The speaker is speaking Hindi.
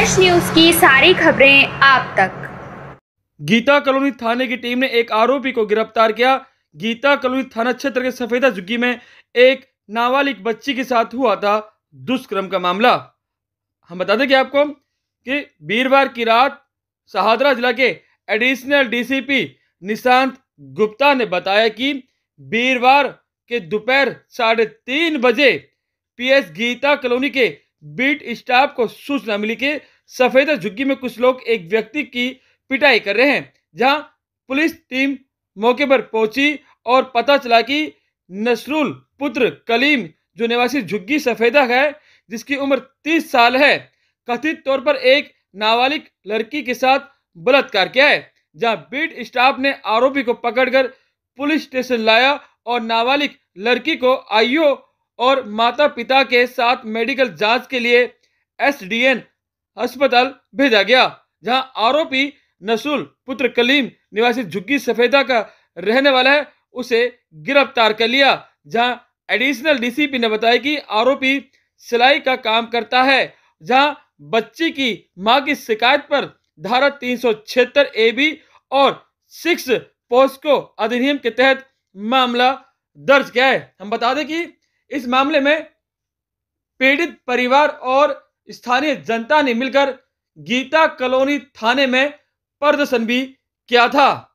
फ्रेश न्यूज की सारी खबरें आप तक गीता कॉलोनी थाने की टीम ने एक आरोपी को गिरफ्तार किया गीता कॉलोनी थाना क्षेत्र के सफेदा झुग्गी में एक नाबालिग बच्ची के साथ हुआ था दुष्कर्म का मामला हम बता दें कि आपको कि वीरवार की रात सहादरा जिला के एडिशनल डीसीपी निशांत गुप्ता ने बताया कि वीरवार के दोपहर साढ़े तीन बजे पीएस गीता कॉलोनी के बीट स्टाफ को सूचना मिली कि सफेदा झुग्गी में कुछ लोग एक व्यक्ति की पिटाई कर रहे हैं जहां पुलिस टीम मौके पर पहुंची और पता चला कि नसरुल पुत्र कलीम जो निवासी झुग्गी सफेदा है जिसकी उम्र 30 साल है कथित तौर पर एक नाबालिग लड़की के साथ बलात्कार किया है जहां बीट स्टाफ ने आरोपी को पकड़कर पुलिस स्टेशन लाया और नाबालिग लड़की को आईओ और माता पिता के साथ मेडिकल जांच के लिए एसडीएन अस्पताल भेजा गया जहां आरोपी नसूल पुत्र कलीम निवासी झुग्गी सफेदा का रहने वाला है उसे गिरफ्तार कर लिया जहां एडिशनल डीसीपी ने बताया कि आरोपी सिलाई का काम करता है जहां बच्ची की मां की शिकायत पर धारा तीन सौ छिहत्तर ए बी और सिक्स पोस्को अधिनियम के तहत मामला दर्ज किया है हम बता दें कि इस मामले में पीड़ित परिवार और स्थानीय जनता ने मिलकर गीता कॉलोनी थाने में प्रदर्शन भी किया था